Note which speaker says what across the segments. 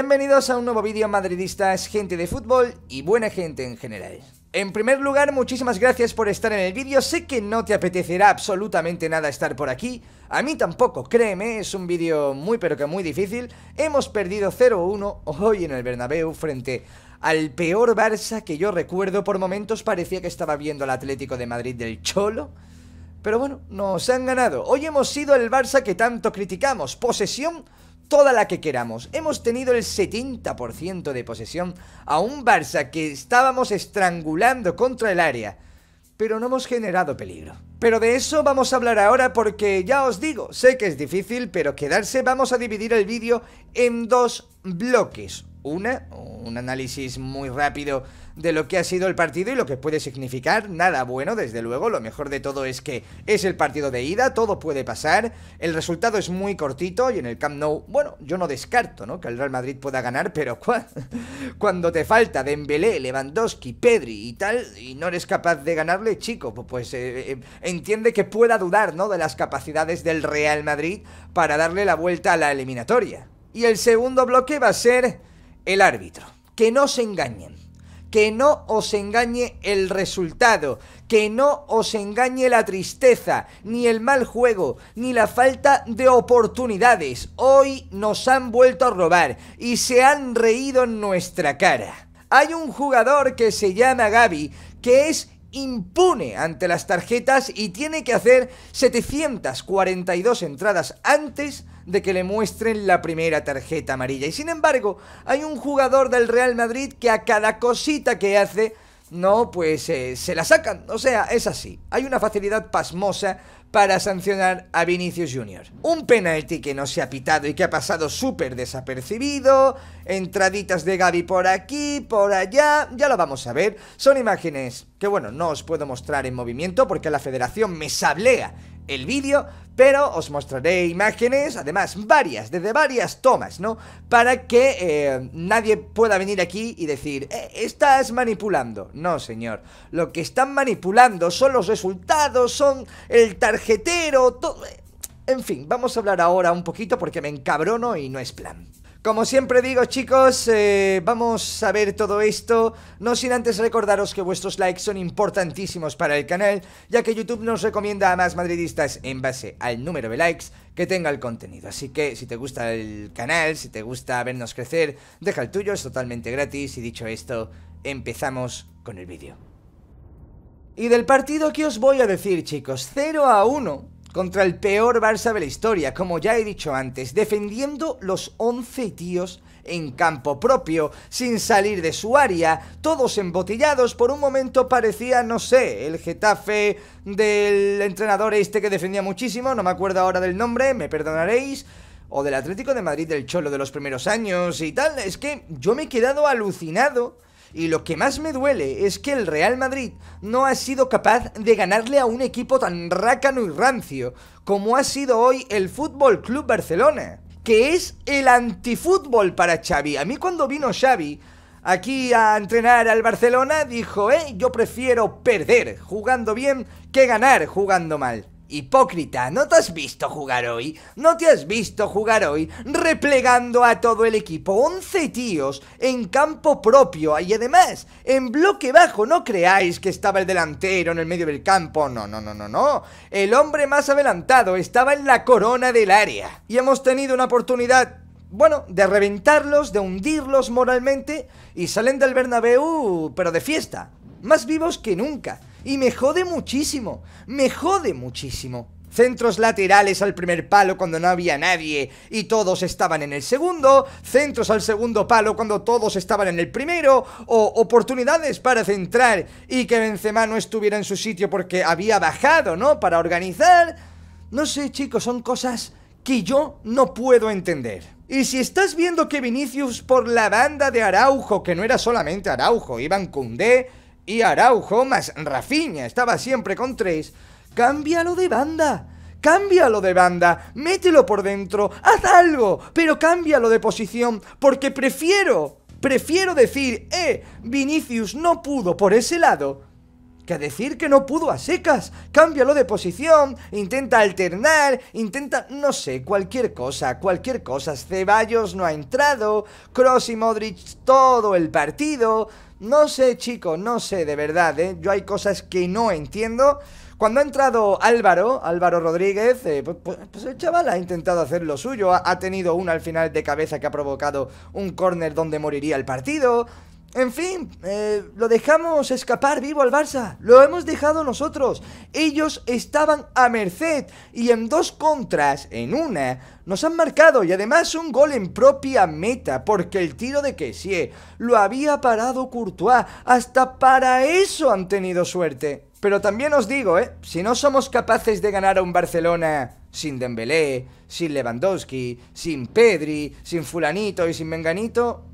Speaker 1: Bienvenidos a un nuevo vídeo madridistas, gente de fútbol y buena gente en general. En primer lugar, muchísimas gracias por estar en el vídeo, sé que no te apetecerá absolutamente nada estar por aquí, a mí tampoco, créeme, es un vídeo muy pero que muy difícil, hemos perdido 0-1 hoy en el Bernabéu frente al peor Barça que yo recuerdo, por momentos parecía que estaba viendo al Atlético de Madrid del Cholo, pero bueno, nos han ganado, hoy hemos sido el Barça que tanto criticamos, posesión toda la que queramos. Hemos tenido el 70% de posesión a un Barça que estábamos estrangulando contra el área, pero no hemos generado peligro. Pero de eso vamos a hablar ahora porque ya os digo, sé que es difícil, pero quedarse vamos a dividir el vídeo en dos bloques. Una, un análisis muy rápido de lo que ha sido el partido y lo que puede significar. Nada bueno, desde luego. Lo mejor de todo es que es el partido de ida, todo puede pasar. El resultado es muy cortito y en el Camp Nou, bueno, yo no descarto, ¿no? Que el Real Madrid pueda ganar, pero cuando te falta Dembélé, Lewandowski, Pedri y tal, y no eres capaz de ganarle, chico, pues, pues eh, eh, entiende que pueda dudar, ¿no? De las capacidades del Real Madrid para darle la vuelta a la eliminatoria. Y el segundo bloque va a ser el árbitro. Que no se engañen. Que no os engañe el resultado, que no os engañe la tristeza, ni el mal juego, ni la falta de oportunidades. Hoy nos han vuelto a robar y se han reído en nuestra cara. Hay un jugador que se llama Gaby, que es impune ante las tarjetas y tiene que hacer 742 entradas antes de que le muestren la primera tarjeta amarilla. Y sin embargo, hay un jugador del Real Madrid que a cada cosita que hace no, pues eh, se la sacan. O sea, es así. Hay una facilidad pasmosa para sancionar a Vinicius Jr. Un penalti que no se ha pitado y que ha pasado súper desapercibido, entraditas de Gaby por aquí, por allá, ya lo vamos a ver. Son imágenes que, bueno, no os puedo mostrar en movimiento porque la federación me sablea el vídeo, pero os mostraré imágenes, además varias, desde varias tomas, ¿no? Para que eh, nadie pueda venir aquí y decir, eh, estás manipulando. No, señor. Lo que están manipulando son los resultados, son el tarjetero, todo... Eh, en fin, vamos a hablar ahora un poquito porque me encabrono y no es plan. Como siempre digo chicos, eh, vamos a ver todo esto, no sin antes recordaros que vuestros likes son importantísimos para el canal, ya que YouTube nos recomienda a más madridistas en base al número de likes que tenga el contenido. Así que si te gusta el canal, si te gusta vernos crecer, deja el tuyo, es totalmente gratis y dicho esto, empezamos con el vídeo. Y del partido que os voy a decir chicos, 0 a 1 contra el peor Barça de la historia, como ya he dicho antes, defendiendo los 11 tíos en campo propio, sin salir de su área, todos embotellados, por un momento parecía, no sé, el Getafe del entrenador este que defendía muchísimo, no me acuerdo ahora del nombre, me perdonaréis, o del Atlético de Madrid del Cholo de los primeros años y tal, es que yo me he quedado alucinado y lo que más me duele es que el Real Madrid no ha sido capaz de ganarle a un equipo tan rácano y rancio como ha sido hoy el Fútbol Club Barcelona, que es el antifútbol para Xavi. A mí cuando vino Xavi aquí a entrenar al Barcelona dijo, "Eh, yo prefiero perder jugando bien que ganar jugando mal." Hipócrita, ¿no te has visto jugar hoy? ¿No te has visto jugar hoy? Replegando a todo el equipo, 11 tíos en campo propio y además en bloque bajo. No creáis que estaba el delantero en el medio del campo, no, no, no, no, no. El hombre más adelantado estaba en la corona del área y hemos tenido una oportunidad bueno, de reventarlos, de hundirlos moralmente y salen del Bernabéu, pero de fiesta, más vivos que nunca. Y me jode muchísimo, me jode muchísimo. Centros laterales al primer palo cuando no había nadie y todos estaban en el segundo, centros al segundo palo cuando todos estaban en el primero, o oportunidades para centrar y que Benzema no estuviera en su sitio porque había bajado, ¿no? Para organizar. No sé, chicos, son cosas que yo no puedo entender. Y si estás viendo que Vinicius por la banda de Araujo, que no era solamente Araujo, iban Cundé, y Araujo más Rafiña, estaba siempre con tres. Cámbialo de banda. Cámbialo de banda, mételo por dentro, haz algo, pero cámbialo de posición, porque prefiero, prefiero decir, eh, Vinicius no pudo por ese lado, que decir que no pudo a secas. Cámbialo de posición, intenta alternar, intenta, no sé, cualquier cosa, cualquier cosa. Ceballos no ha entrado, Cross y Modric todo el partido. No sé, chicos, no sé, de verdad, ¿eh? Yo hay cosas que no entiendo. Cuando ha entrado Álvaro, Álvaro Rodríguez, eh, pues, pues, pues, el chaval ha intentado hacer lo suyo. Ha, ha tenido una al final de cabeza que ha provocado un córner donde moriría el partido. En fin, eh, lo dejamos escapar vivo al Barça. Lo hemos dejado nosotros. Ellos estaban a merced y en dos contras, en una, nos han marcado y además un gol en propia meta porque el tiro de Kessie lo había parado Courtois. Hasta para eso han tenido suerte. Pero también os digo, ¿eh? Si no somos capaces de ganar a un Barcelona sin Dembélé, sin Lewandowski, sin Pedri, sin fulanito y sin menganito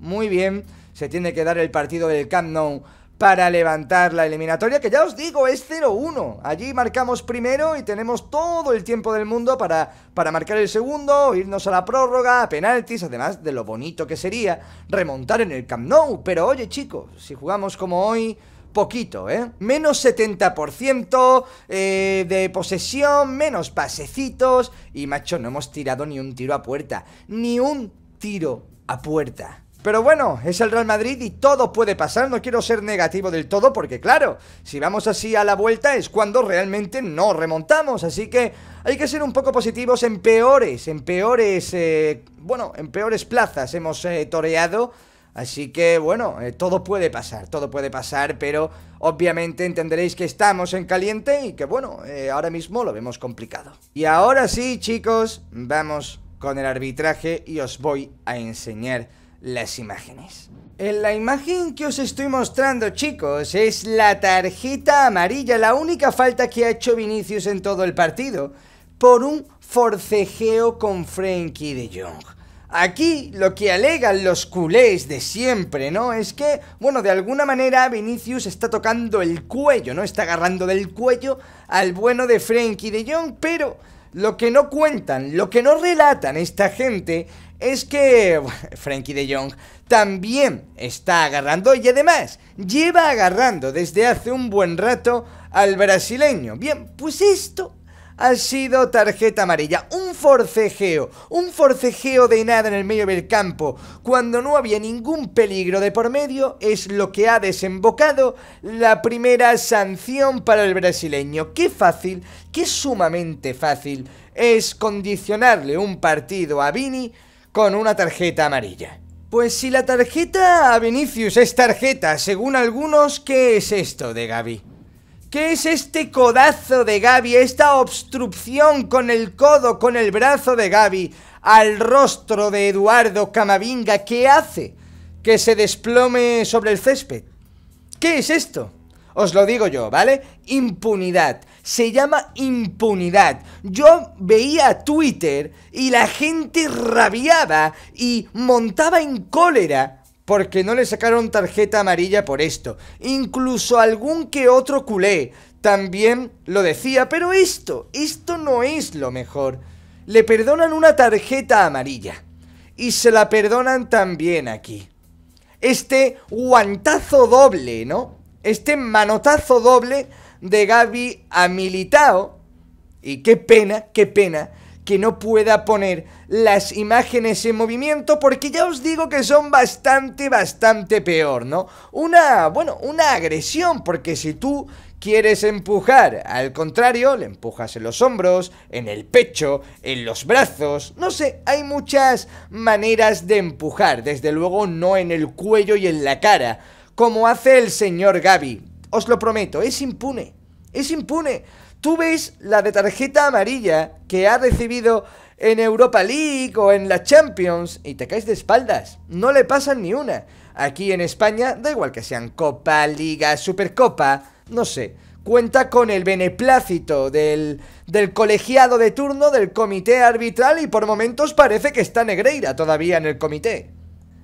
Speaker 1: muy bien. Se tiene que dar el partido del Camp Nou para levantar la eliminatoria, que ya os digo, es 0-1. Allí marcamos primero y tenemos todo el tiempo del mundo para, marcar el segundo, irnos a la prórroga, a penaltis, además de lo bonito que sería remontar en el Camp Nou. Pero oye, chicos, si jugamos como hoy, poquito, ¿eh? Menos 70% eh, de posesión, menos pasecitos y, macho, no hemos tirado ni un tiro a puerta, ni un tiro a puerta. Pero bueno, es el Real Madrid y todo puede pasar, no quiero ser negativo del todo porque claro, si vamos así a la vuelta es cuando realmente no remontamos, así que hay que ser un poco positivos en peores, en peores, eh, bueno, en peores plazas hemos eh, toreado, así que bueno, eh, todo puede pasar, todo puede pasar, pero obviamente entenderéis que estamos en caliente y que bueno, ahora mismo lo vemos complicado. Y ahora sí chicos, vamos con el arbitraje y os voy a enseñar las imágenes. En la imagen que os estoy mostrando, chicos, es la tarjeta amarilla, la única falta que ha hecho Vinicius en todo el partido, por un forcejeo con Frankie de Jong. Aquí lo que alegan los culés de siempre, ¿no? Es que, bueno, de alguna manera Vinicius está tocando el cuello, ¿no? Está agarrando del cuello al bueno de Frankie de Jong, pero lo que no cuentan, lo que no relatan esta gente es que Frankie de Jong también está agarrando y además lleva agarrando desde hace un buen rato al brasileño. Bien, pues esto ha sido tarjeta amarilla. Un forcejeo, un forcejeo de nada en el medio del campo, cuando no había ningún peligro de por medio, es lo que ha desembocado la primera sanción para el brasileño. Qué fácil, qué sumamente fácil es condicionarle un partido a Vini con una tarjeta amarilla. Pues si la tarjeta a Vinicius es tarjeta, según algunos, ¿qué es esto de Gaby? ¿Qué es este codazo de Gaby, esta obstrucción con el codo, con el brazo de Gaby, al rostro de Eduardo Camavinga que hace que se desplome sobre el césped? ¿Qué es esto? Os lo digo yo, ¿vale? Impunidad. Se llama impunidad. Yo veía Twitter y la gente rabiaba y montaba en cólera porque no le sacaron tarjeta amarilla por esto. Incluso algún que otro culé también lo decía, pero esto, esto no es lo mejor. Le perdonan una tarjeta amarilla y se la perdonan también aquí. Este guantazo doble, ¿no? este manotazo doble de Gaby a Militao. Y qué pena, qué pena que no pueda poner las imágenes en movimiento porque ya os digo que son bastante, bastante peor, ¿no? Una, bueno, una agresión porque si tú quieres empujar al contrario, le empujas en los hombros, en el pecho, en los brazos, no sé, hay muchas maneras de empujar, desde luego no en el cuello y en la cara como hace el señor Gaby. Os lo prometo, es impune. Es impune. Tú ves la de tarjeta amarilla que ha recibido en Europa League o en la Champions y te caes de espaldas. No le pasan ni una. Aquí en España, da igual que sean Copa, Liga, Supercopa, no sé. Cuenta con el beneplácito del, del colegiado de turno, del comité arbitral y por momentos parece que está Negreira todavía en el comité.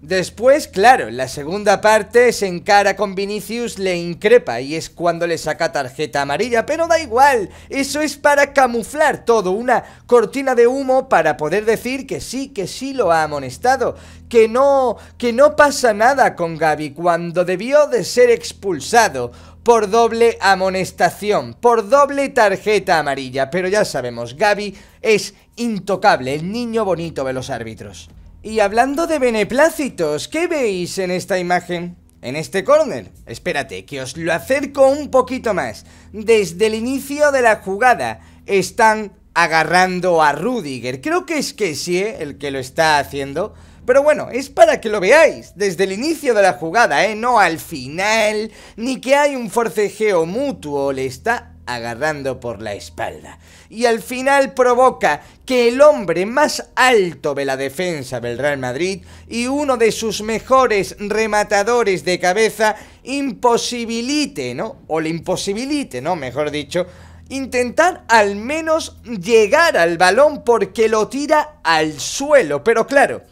Speaker 1: Después, claro, la segunda parte se encara con Vinicius, le increpa y es cuando le saca tarjeta amarilla, pero da igual, eso es para camuflar todo, una cortina de humo para poder decir que sí, que sí lo ha amonestado, que no, que no pasa nada con Gaby cuando debió de ser expulsado por doble amonestación, por doble tarjeta amarilla, pero ya sabemos, Gaby es intocable, el niño bonito de los árbitros. Y hablando de beneplácitos, ¿qué veis en esta imagen? En este corner, espérate, que os lo acerco un poquito más. Desde el inicio de la jugada están agarrando a Rudiger. Creo que es que sí, ¿eh? el que lo está haciendo. Pero bueno, es para que lo veáis desde el inicio de la jugada, ¿eh? No al final, ni que hay un forcejeo mutuo. Le está agarrando por la espalda. Y al final provoca que el hombre más alto de la defensa del Real Madrid y uno de sus mejores rematadores de cabeza imposibilite, ¿no? O le imposibilite, ¿no? Mejor dicho, intentar al menos llegar al balón porque lo tira al suelo. Pero claro,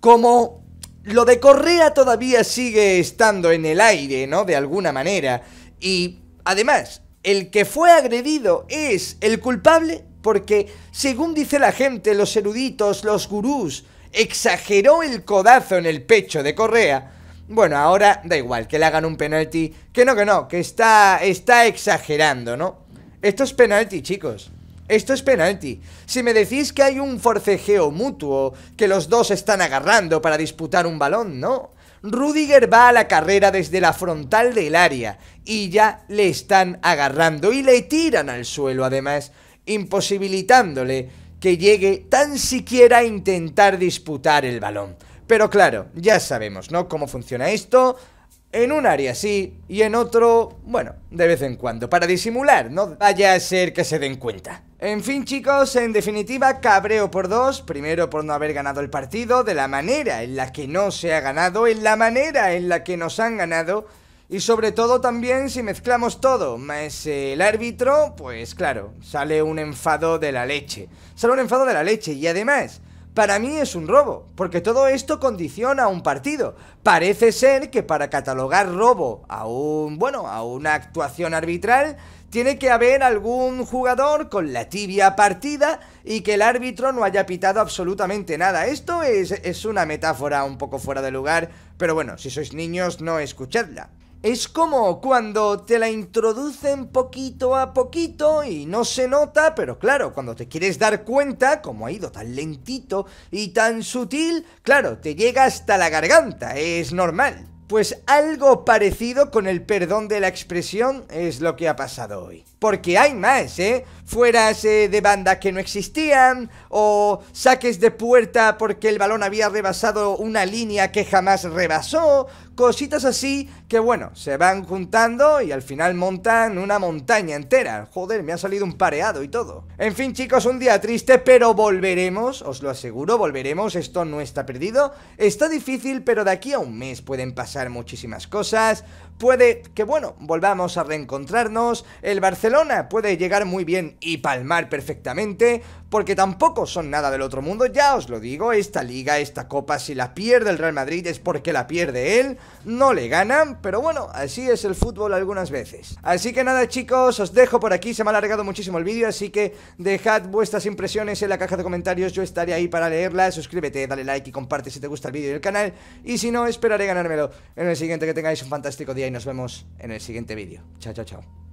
Speaker 1: como lo de Correa todavía sigue estando en el aire, ¿no? De alguna manera. Y además, el que fue agredido es el culpable porque, según dice la gente, los eruditos, los gurús, exageró el codazo en el pecho de Correa. Bueno, ahora da igual, que le hagan un penalti. Que no, que no, que está, está exagerando, ¿no? Esto es penalti, chicos. Esto es penalti. Si me decís que hay un forcejeo mutuo, que los dos están agarrando para disputar un balón, no. Rudiger va a la carrera desde la frontal del área y ya le están agarrando y le tiran al suelo además, imposibilitándole que llegue tan siquiera a intentar disputar el balón. Pero claro, ya sabemos, ¿no? Cómo funciona esto. En un área sí y en otro, bueno, de vez en cuando, para disimular, ¿no? Vaya a ser que se den cuenta. En fin chicos, en definitiva cabreo por dos, primero por no haber ganado el partido, de la manera en la que no se ha ganado, en la manera en la que nos han ganado y sobre todo también si mezclamos todo, más el árbitro, pues claro, sale un enfado de la leche, sale un enfado de la leche y además para mí es un robo, porque todo esto condiciona un partido. Parece ser que para catalogar robo a un, bueno, a una actuación arbitral, tiene que haber algún jugador con la tibia partida y que el árbitro no haya pitado absolutamente nada. Esto es, es una metáfora un poco fuera de lugar, pero bueno, si sois niños no escuchadla. Es como cuando te la introducen poquito a poquito y no se nota, pero claro, cuando te quieres dar cuenta, como ha ido tan lentito y tan sutil, claro, te llega hasta la garganta, es normal. Pues algo parecido con el perdón de la expresión es lo que ha pasado hoy porque hay más, ¿eh? Fueras eh, de banda que no existían, o saques de puerta porque el balón había rebasado una línea que jamás rebasó, cositas así que bueno, se van juntando y al final montan una montaña entera. Joder, me ha salido un pareado y todo. En fin chicos, un día triste, pero volveremos, os lo aseguro, volveremos, esto no está perdido. Está difícil, pero de aquí a un mes pueden pasar muchísimas cosas puede que, bueno, volvamos a reencontrarnos. El Barcelona puede llegar muy bien y palmar perfectamente porque tampoco son nada del otro mundo, ya os lo digo, esta liga, esta copa, si la pierde el Real Madrid es porque la pierde él, no le ganan, pero bueno, así es el fútbol algunas veces. Así que nada chicos, os dejo por aquí, se me ha alargado muchísimo el vídeo, así que dejad vuestras impresiones en la caja de comentarios, yo estaré ahí para leerlas, suscríbete, dale like y comparte si te gusta el vídeo y el canal, y si no, esperaré ganármelo en el siguiente, que tengáis un fantástico día y nos vemos en el siguiente vídeo. Chao, chao, chao.